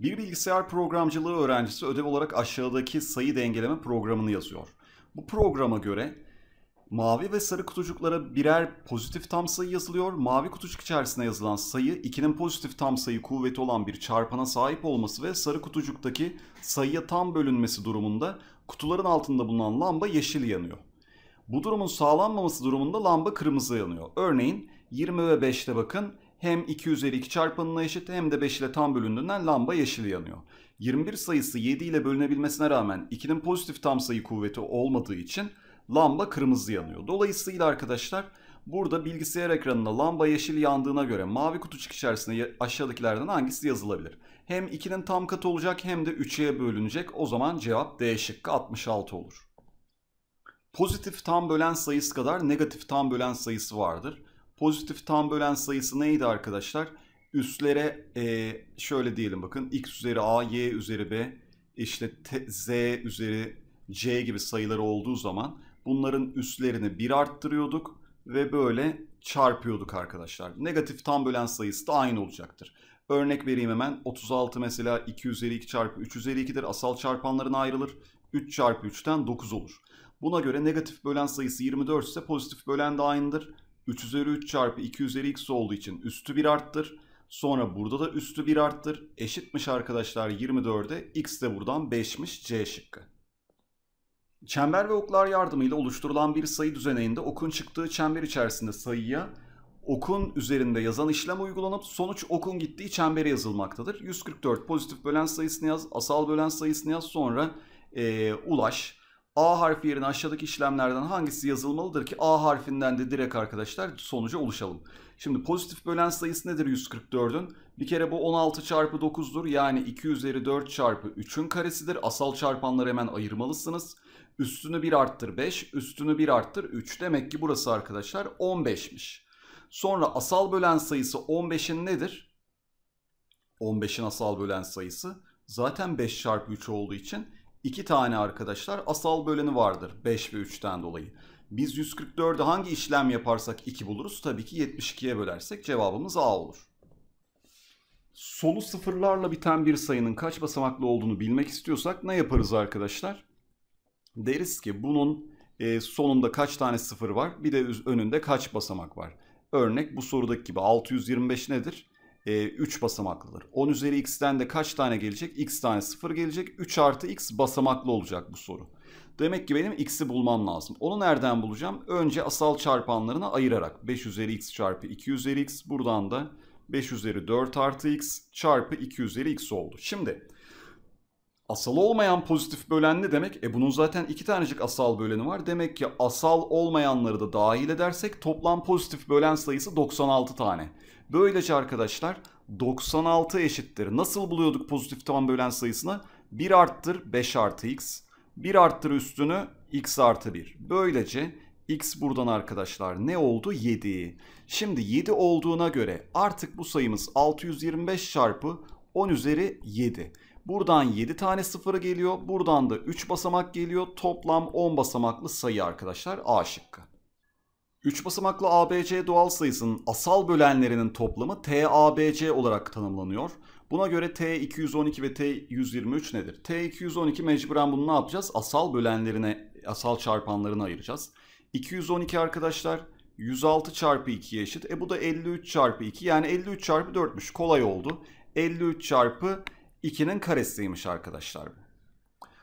Bir bilgisayar programcılığı öğrencisi ödev olarak aşağıdaki sayı dengeleme programını yazıyor. Bu programa göre mavi ve sarı kutucuklara birer pozitif tam sayı yazılıyor. Mavi kutucuk içerisinde yazılan sayı 2'nin pozitif tam sayı kuvveti olan bir çarpana sahip olması ve sarı kutucuktaki sayıya tam bölünmesi durumunda kutuların altında bulunan lamba yeşil yanıyor. Bu durumun sağlanmaması durumunda lamba kırmızı yanıyor. Örneğin 20 ve 5'te bakın hem 2 üzeri 2 çarpanına eşit hem de 5 ile tam bölündüğünden lamba yeşil yanıyor. 21 sayısı 7 ile bölünebilmesine rağmen 2'nin pozitif tam sayı kuvveti olmadığı için lamba kırmızı yanıyor. Dolayısıyla arkadaşlar burada bilgisayar ekranında lamba yeşil yandığına göre mavi kutucuk içerisinde aşağıdakilerden hangisi yazılabilir? Hem 2'nin tam katı olacak hem de 3'e bölünecek. O zaman cevap D şıkkı 66 olur. Pozitif tam bölen sayısı kadar negatif tam bölen sayısı vardır. Pozitif tam bölen sayısı neydi arkadaşlar? üstlere e, şöyle diyelim bakın. X üzeri A, Y üzeri B, işte T, Z üzeri C gibi sayıları olduğu zaman bunların üslerini bir arttırıyorduk ve böyle çarpıyorduk arkadaşlar. Negatif tam bölen sayısı da aynı olacaktır. Örnek vereyim hemen. 36 mesela 2 üzeri 2 çarpı 3 üzeri 2'dir. Asal çarpanların ayrılır. 3 çarpı 3'ten 9 olur. Buna göre negatif bölen sayısı 24 ise pozitif bölen de aynıdır. 3 üzeri 3 çarpı 2 üzeri x olduğu için üstü 1 arttır. Sonra burada da üstü 1 arttır. Eşitmiş arkadaşlar 24'e. X de buradan 5'miş C şıkkı. Çember ve oklar yardımıyla oluşturulan bir sayı düzeneğinde okun çıktığı çember içerisinde sayıya okun üzerinde yazan işlem uygulanıp sonuç okun gittiği çembere yazılmaktadır. 144 pozitif bölen sayısını yaz, asal bölen sayısını yaz sonra e, ulaş A harfi yerine aşağıdaki işlemlerden hangisi yazılmalıdır ki A harfinden de direkt arkadaşlar sonuca ulaşalım. Şimdi pozitif bölen sayısı nedir 144'ün? Bir kere bu 16 çarpı 9'dur. Yani 2 üzeri 4 çarpı 3'ün karesidir. Asal çarpanları hemen ayırmalısınız. Üstünü 1 arttır 5, üstünü 1 arttır 3. Demek ki burası arkadaşlar 15'miş. Sonra asal bölen sayısı 15'in nedir? 15'in asal bölen sayısı zaten 5 çarpı 3 olduğu için 2 tane arkadaşlar asal böleni vardır 5 ve 3'ten dolayı. Biz 144'ü hangi işlem yaparsak 2 buluruz. Tabii ki 72'ye bölersek cevabımız A olur. Solu sıfırlarla biten bir sayının kaç basamaklı olduğunu bilmek istiyorsak ne yaparız arkadaşlar? Deriz ki bunun e, sonunda kaç tane sıfır var bir de önünde kaç basamak var. Örnek bu sorudaki gibi 625 nedir? e, 3 basamaklıdır. 10 üzeri x'ten de kaç tane gelecek? x tane 0 gelecek. 3 artı x basamaklı olacak bu soru. Demek ki benim x'i bulmam lazım. Onu nereden bulacağım? Önce asal çarpanlarına ayırarak. 5 üzeri x çarpı 2 üzeri x. Buradan da 5 üzeri 4 artı x çarpı 2 üzeri x oldu. Şimdi asal olmayan pozitif bölen ne demek? E bunun zaten iki tanecik asal böleni var. Demek ki asal olmayanları da dahil edersek toplam pozitif bölen sayısı 96 tane. Böylece arkadaşlar 96 eşittir. Nasıl buluyorduk pozitif tam bölen sayısını? 1 arttır 5 artı x. 1 arttır üstünü x artı 1. Böylece x buradan arkadaşlar ne oldu? 7. Şimdi 7 olduğuna göre artık bu sayımız 625 çarpı 10 üzeri 7. Buradan 7 tane sıfırı geliyor. Buradan da 3 basamak geliyor. Toplam 10 basamaklı sayı arkadaşlar A şıkkı. 3 basamaklı ABC doğal sayısının asal bölenlerinin toplamı TABC olarak tanımlanıyor. Buna göre T212 ve T123 nedir? T212 mecburen bunu ne yapacağız? Asal bölenlerine, asal çarpanlarını ayıracağız. 212 arkadaşlar 106 çarpı 2 eşit. E bu da 53 çarpı 2 yani 53 çarpı 4'müş. Kolay oldu. 53 çarpı 2'nin karesiymiş arkadaşlar.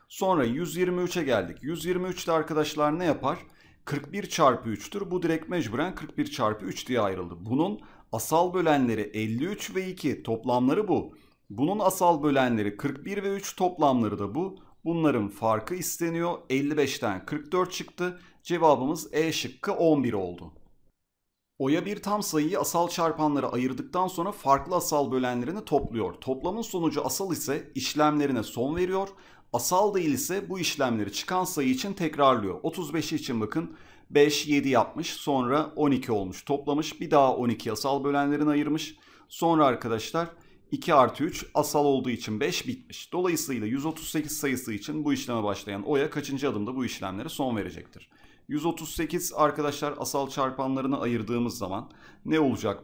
Sonra 123'e geldik. 123 de arkadaşlar ne yapar? 41 çarpı 3'tür. Bu direkt mecburen 41 çarpı 3 diye ayrıldı. Bunun asal bölenleri 53 ve 2 toplamları bu. Bunun asal bölenleri 41 ve 3 toplamları da bu. Bunların farkı isteniyor. 55'ten 44 çıktı. Cevabımız E şıkkı 11 oldu. O'ya bir tam sayıyı asal çarpanlara ayırdıktan sonra farklı asal bölenlerini topluyor. Toplamın sonucu asal ise işlemlerine son veriyor. Asal değil ise bu işlemleri çıkan sayı için tekrarlıyor. 35 için bakın 5, 7 yapmış sonra 12 olmuş toplamış bir daha 12 asal bölenlerini ayırmış. Sonra arkadaşlar 2 artı 3 asal olduğu için 5 bitmiş. Dolayısıyla 138 sayısı için bu işleme başlayan O'ya kaçıncı adımda bu işlemlere son verecektir. 138 arkadaşlar asal çarpanlarını ayırdığımız zaman ne olacak?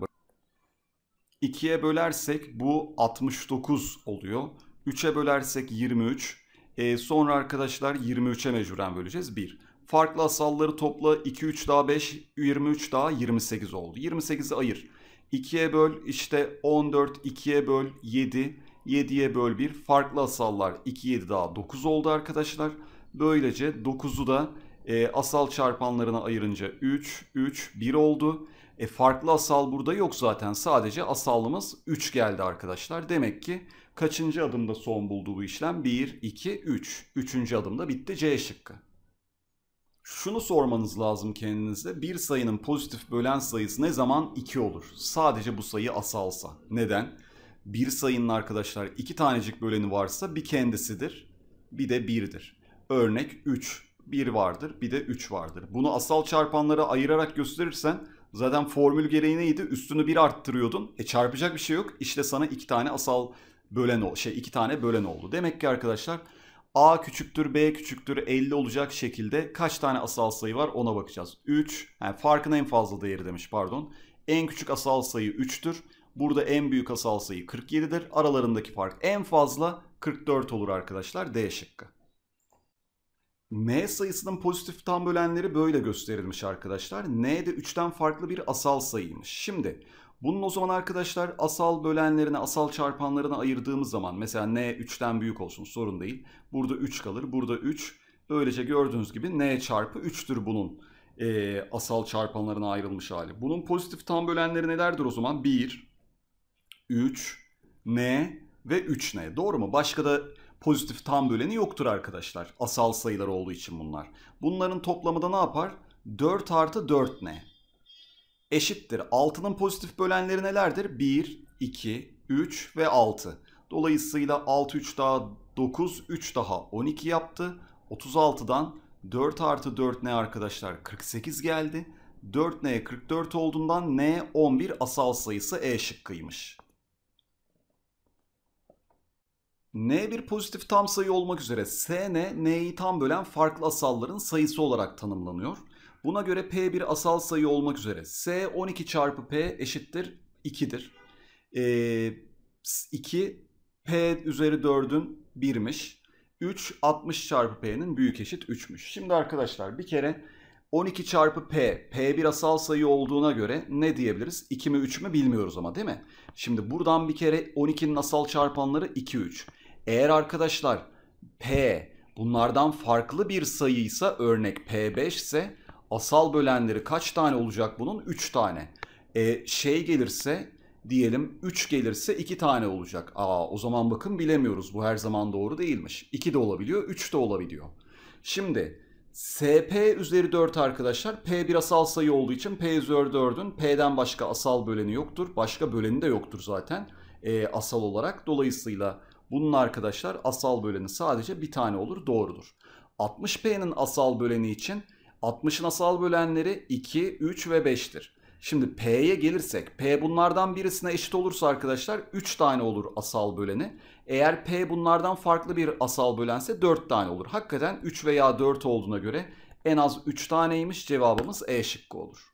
2'ye bölersek bu 69 oluyor. 3'e bölersek 23, e, sonra arkadaşlar 23'e mecburen böleceğiz 1. Farklı asalları topla 2, 3 daha 5, 23 daha 28 oldu. 28'i ayır. 2'ye böl işte 14, 2'ye böl 7, 7'ye böl 1. Farklı asallar 2, 7 daha 9 oldu arkadaşlar. Böylece 9'u da e, asal çarpanlarına ayırınca 3, 3, 1 oldu. E, farklı asal burada yok zaten sadece asalımız 3 geldi arkadaşlar. Demek ki Kaçıncı adımda son buldu bu işlem? 1, 2, 3. Üçüncü adımda bitti C şıkkı. Şunu sormanız lazım kendinize. Bir sayının pozitif bölen sayısı ne zaman 2 olur? Sadece bu sayı asalsa. Neden? Bir sayının arkadaşlar iki tanecik böleni varsa bir kendisidir bir de 1'dir. Örnek 3. 1 vardır bir de 3 vardır. Bunu asal çarpanlara ayırarak gösterirsen zaten formül gereği neydi? Üstünü 1 arttırıyordun. E çarpacak bir şey yok. İşte sana iki tane asal bölen şey iki tane bölen oldu. Demek ki arkadaşlar A küçüktür B küçüktür 50 olacak şekilde kaç tane asal sayı var ona bakacağız. 3 yani farkın en fazla değeri demiş pardon. En küçük asal sayı 3'tür. Burada en büyük asal sayı 47'dir. Aralarındaki fark en fazla 44 olur arkadaşlar D şıkkı. M sayısının pozitif tam bölenleri böyle gösterilmiş arkadaşlar. N de 3'ten farklı bir asal sayıymış. Şimdi bunun o zaman arkadaşlar asal bölenlerine, asal çarpanlarına ayırdığımız zaman mesela n 3'ten büyük olsun sorun değil. Burada 3 kalır, burada 3. Böylece gördüğünüz gibi n çarpı 3'tür bunun e, asal çarpanlarına ayrılmış hali. Bunun pozitif tam bölenleri nelerdir o zaman? 1, 3, n ve 3n. Doğru mu? Başka da pozitif tam böleni yoktur arkadaşlar. Asal sayılar olduğu için bunlar. Bunların toplamı da ne yapar? 4 artı 4 ne? eşittir. 6'nın pozitif bölenleri nelerdir? 1, 2, 3 ve 6. Dolayısıyla 6 3 daha 9, 3 daha 12 yaptı. 36'dan 4 artı 4 ne arkadaşlar? 48 geldi. 4 ne? 44 olduğundan ne? 11 asal sayısı e şıkkıymış. n bir pozitif tam sayı olmak üzere sn, n'yi tam bölen farklı asalların sayısı olarak tanımlanıyor. Buna göre P bir asal sayı olmak üzere S 12 çarpı P eşittir 2'dir. E, 2 P üzeri 4'ün 1'miş. 3 60 çarpı P'nin büyük eşit 3'müş. Şimdi arkadaşlar bir kere 12 çarpı P, P bir asal sayı olduğuna göre ne diyebiliriz? 2 mi 3 mü bilmiyoruz ama değil mi? Şimdi buradan bir kere 12'nin asal çarpanları 2, 3. Eğer arkadaşlar P bunlardan farklı bir sayıysa örnek P5 ise asal bölenleri kaç tane olacak bunun? 3 tane. E, şey gelirse diyelim 3 gelirse 2 tane olacak. Aa o zaman bakın bilemiyoruz bu her zaman doğru değilmiş. 2 de olabiliyor 3 de olabiliyor. Şimdi SP üzeri 4 arkadaşlar P bir asal sayı olduğu için P üzeri 4'ün P'den başka asal böleni yoktur. Başka böleni de yoktur zaten e, asal olarak. Dolayısıyla bunun arkadaşlar asal böleni sadece bir tane olur doğrudur. 60P'nin asal böleni için 60'ın asal bölenleri 2, 3 ve 5'tir. Şimdi P'ye gelirsek P bunlardan birisine eşit olursa arkadaşlar 3 tane olur asal böleni. Eğer P bunlardan farklı bir asal bölense 4 tane olur. Hakikaten 3 veya 4 olduğuna göre en az 3 taneymiş cevabımız E şıkkı olur.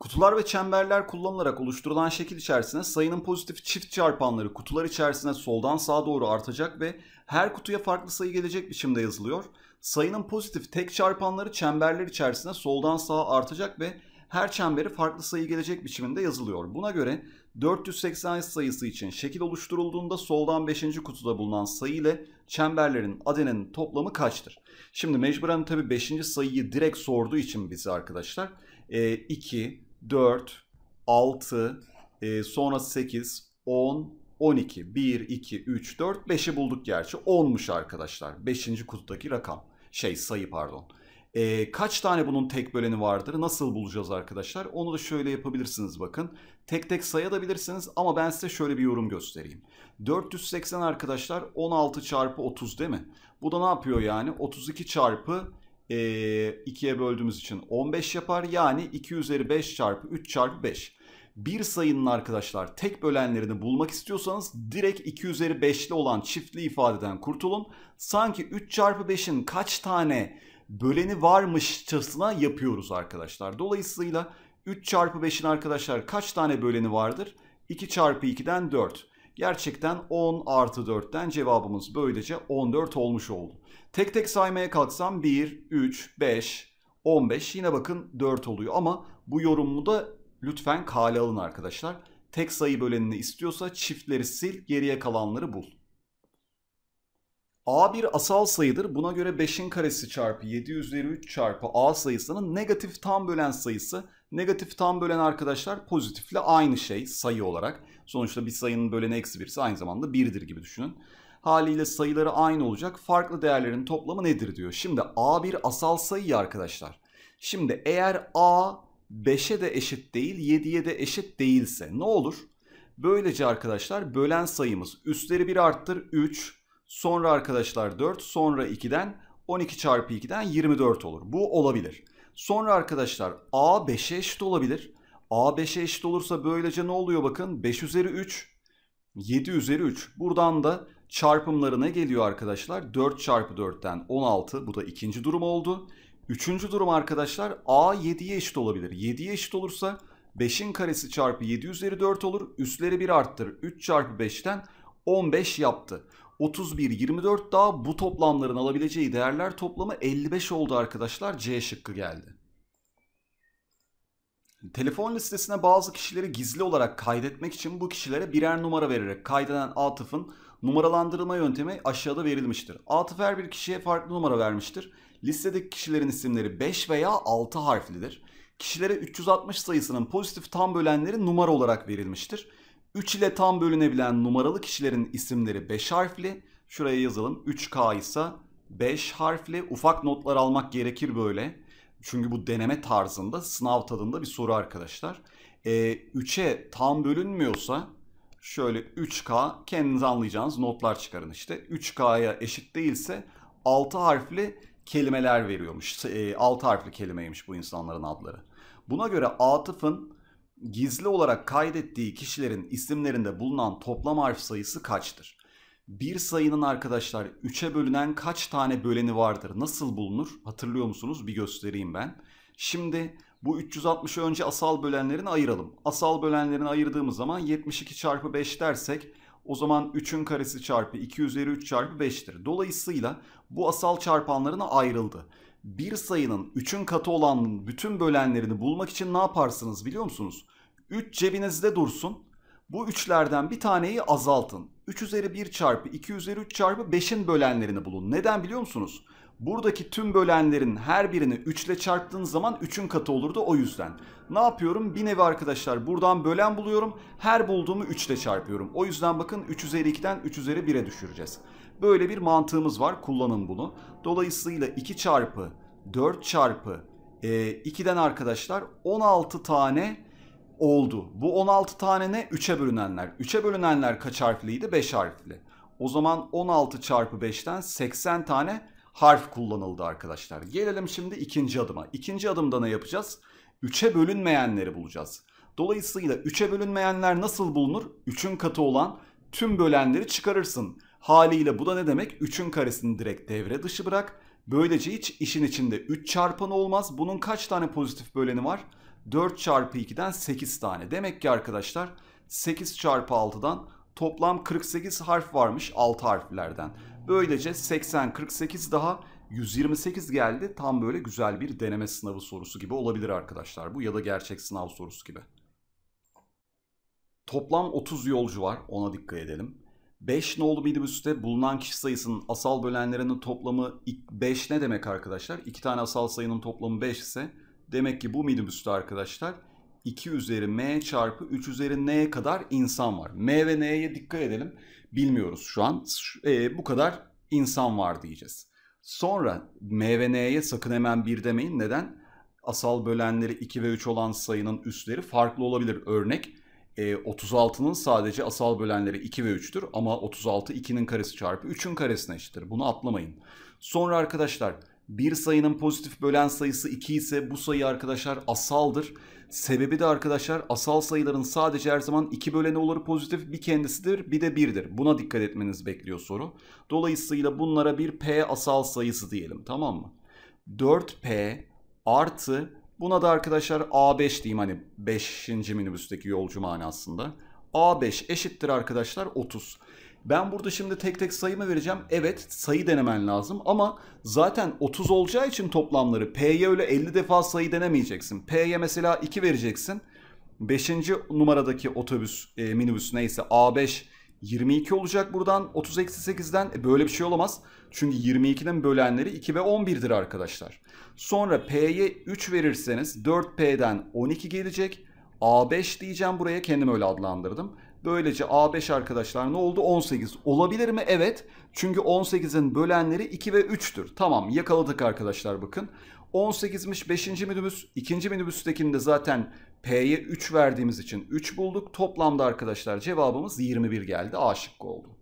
Kutular ve çemberler kullanılarak oluşturulan şekil içerisinde sayının pozitif çift çarpanları kutular içerisinde soldan sağa doğru artacak ve her kutuya farklı sayı gelecek biçimde yazılıyor sayının pozitif tek çarpanları çemberler içerisinde soldan sağa artacak ve her çemberi farklı sayı gelecek biçiminde yazılıyor. Buna göre 480 sayısı için şekil oluşturulduğunda soldan 5. kutuda bulunan sayı ile çemberlerin adenenin toplamı kaçtır? Şimdi mecburen tabi 5. sayıyı direkt sorduğu için bize arkadaşlar 2, 4, 6, sonra 8, 10, 12, 1, 2, 3, 4, 5'i bulduk gerçi. 10'muş arkadaşlar 5. kutudaki rakam şey sayı pardon. E, kaç tane bunun tek böleni vardır? Nasıl bulacağız arkadaşlar? Onu da şöyle yapabilirsiniz bakın. Tek tek sayabilirsiniz ama ben size şöyle bir yorum göstereyim. 480 arkadaşlar 16 çarpı 30 değil mi? Bu da ne yapıyor yani? 32 çarpı e, 2'ye böldüğümüz için 15 yapar. Yani 2 üzeri 5 çarpı 3 çarpı 5 bir sayının arkadaşlar tek bölenlerini bulmak istiyorsanız direkt 2 üzeri 5'li olan çiftli ifadeden kurtulun. Sanki 3 çarpı 5'in kaç tane böleni varmışçasına yapıyoruz arkadaşlar. Dolayısıyla 3 çarpı 5'in arkadaşlar kaç tane böleni vardır? 2 çarpı 2'den 4. Gerçekten 10 artı 4'ten cevabımız böylece 14 olmuş oldu. Tek tek saymaya kalksam 1, 3, 5, 15 yine bakın 4 oluyor ama bu yorumumu da lütfen kale alın arkadaşlar. Tek sayı bölenini istiyorsa çiftleri sil geriye kalanları bul. A bir asal sayıdır. Buna göre 5'in karesi çarpı 7 üzeri 3 çarpı A sayısının negatif tam bölen sayısı. Negatif tam bölen arkadaşlar pozitifle aynı şey sayı olarak. Sonuçta bir sayının böleni eksi ise aynı zamanda 1'dir gibi düşünün. Haliyle sayıları aynı olacak. Farklı değerlerin toplamı nedir diyor. Şimdi A bir asal sayı arkadaşlar. Şimdi eğer A 5'e de eşit değil 7'ye de eşit değilse ne olur? Böylece arkadaşlar bölen sayımız üstleri 1 arttır 3 sonra arkadaşlar 4 sonra 2'den 12 çarpı 2'den 24 olur. Bu olabilir. Sonra arkadaşlar A 5'e eşit olabilir. A 5'e eşit olursa böylece ne oluyor bakın 5 üzeri 3 7 üzeri 3 buradan da çarpımları ne geliyor arkadaşlar 4 çarpı 4'ten 16 bu da ikinci durum oldu. Üçüncü durum arkadaşlar A 7'ye eşit olabilir. 7'ye eşit olursa 5'in karesi çarpı 7 üzeri 4 olur. Üstleri 1 arttır. 3 çarpı 5'ten 15 yaptı. 31, 24 daha bu toplamların alabileceği değerler toplamı 55 oldu arkadaşlar. C şıkkı geldi. Telefon listesine bazı kişileri gizli olarak kaydetmek için bu kişilere birer numara vererek kaydeden Atıf'ın numaralandırılma yöntemi aşağıda verilmiştir. Atıf her bir kişiye farklı numara vermiştir. Listedeki kişilerin isimleri 5 veya 6 harflidir. Kişilere 360 sayısının pozitif tam bölenleri numara olarak verilmiştir. 3 ile tam bölünebilen numaralı kişilerin isimleri 5 harfli. Şuraya yazalım. 3K ise 5 harfli. Ufak notlar almak gerekir böyle. Çünkü bu deneme tarzında sınav tadında bir soru arkadaşlar. E, ee, 3'e tam bölünmüyorsa şöyle 3K kendiniz anlayacağınız notlar çıkarın işte. 3K'ya eşit değilse 6 harfli kelimeler veriyormuş. E, 6 harfli kelimeymiş bu insanların adları. Buna göre atıfın gizli olarak kaydettiği kişilerin isimlerinde bulunan toplam harf sayısı kaçtır? Bir sayının arkadaşlar 3'e bölünen kaç tane böleni vardır? Nasıl bulunur? Hatırlıyor musunuz? Bir göstereyim ben. Şimdi bu 360'ı önce asal bölenlerini ayıralım. Asal bölenlerini ayırdığımız zaman 72 çarpı 5 dersek o zaman 3'ün karesi çarpı 2 üzeri 3 çarpı 5'tir. Dolayısıyla bu asal çarpanlarına ayrıldı. Bir sayının 3'ün katı olan bütün bölenlerini bulmak için ne yaparsınız biliyor musunuz? 3 cebinizde dursun. Bu üçlerden bir taneyi azaltın. 3 üzeri 1 çarpı 2 üzeri 3 çarpı 5'in bölenlerini bulun. Neden biliyor musunuz? Buradaki tüm bölenlerin her birini 3 ile çarptığın zaman 3'ün katı olurdu o yüzden. Ne yapıyorum? Bir nevi arkadaşlar buradan bölen buluyorum. Her bulduğumu 3 ile çarpıyorum. O yüzden bakın 3 üzeri 2'den 3 üzeri 1'e düşüreceğiz. Böyle bir mantığımız var. Kullanın bunu. Dolayısıyla 2 çarpı 4 çarpı e, 2'den arkadaşlar 16 tane oldu. Bu 16 tane ne? 3'e bölünenler. 3'e bölünenler kaç harfliydi? 5 harfli. O zaman 16 çarpı 5'ten 80 tane harf kullanıldı arkadaşlar. Gelelim şimdi ikinci adıma. İkinci adımda ne yapacağız? 3'e bölünmeyenleri bulacağız. Dolayısıyla 3'e bölünmeyenler nasıl bulunur? 3'ün katı olan tüm bölenleri çıkarırsın. Haliyle bu da ne demek? 3'ün karesini direkt devre dışı bırak. Böylece hiç işin içinde 3 çarpanı olmaz. Bunun kaç tane pozitif böleni var? 4 çarpı 2'den 8 tane. Demek ki arkadaşlar 8 çarpı 6'dan toplam 48 harf varmış 6 harflerden. Böylece 80-48 daha 128 geldi. Tam böyle güzel bir deneme sınavı sorusu gibi olabilir arkadaşlar bu ya da gerçek sınav sorusu gibi. Toplam 30 yolcu var ona dikkat edelim. 5 nolu minibüste bulunan kişi sayısının asal bölenlerinin toplamı 5 ne demek arkadaşlar? 2 tane asal sayının toplamı 5 ise demek ki bu minibüste arkadaşlar 2 üzeri m çarpı 3 üzeri n'ye kadar insan var. m ve n'ye dikkat edelim. Bilmiyoruz şu an. E, bu kadar insan var diyeceğiz. Sonra MVN'ye sakın hemen bir demeyin. Neden? Asal bölenleri 2 ve 3 olan sayının üstleri farklı olabilir. Örnek e, 36'nın sadece asal bölenleri 2 ve 3'tür ama 36 2'nin karesi çarpı 3'ün karesine eşittir. Bunu atlamayın. Sonra arkadaşlar bir sayının pozitif bölen sayısı 2 ise bu sayı arkadaşlar asaldır. Sebebi de arkadaşlar asal sayıların sadece her zaman 2 böleni olur pozitif bir kendisidir bir de 1'dir. Buna dikkat etmeniz bekliyor soru. Dolayısıyla bunlara bir P asal sayısı diyelim tamam mı? 4P artı buna da arkadaşlar A5 diyeyim hani 5. minibüsteki yolcu manasında. A5 eşittir arkadaşlar 30. Ben burada şimdi tek tek sayımı vereceğim. Evet sayı denemen lazım ama zaten 30 olacağı için toplamları P'ye öyle 50 defa sayı denemeyeceksin. P'ye mesela 2 vereceksin. 5. numaradaki otobüs e, minibüs neyse A5 22 olacak buradan 30 8'den e, böyle bir şey olamaz. Çünkü 22'den bölenleri 2 ve 11'dir arkadaşlar. Sonra P'ye 3 verirseniz 4P'den 12 gelecek. A5 diyeceğim buraya kendim öyle adlandırdım. Böylece A5 arkadaşlar ne oldu? 18 olabilir mi? Evet. Çünkü 18'in bölenleri 2 ve 3'tür. Tamam yakaladık arkadaşlar bakın. 18'miş 5. minibüs. 2. minibüstekini de zaten P'ye 3 verdiğimiz için 3 bulduk. Toplamda arkadaşlar cevabımız 21 geldi. A şıkkı oldu.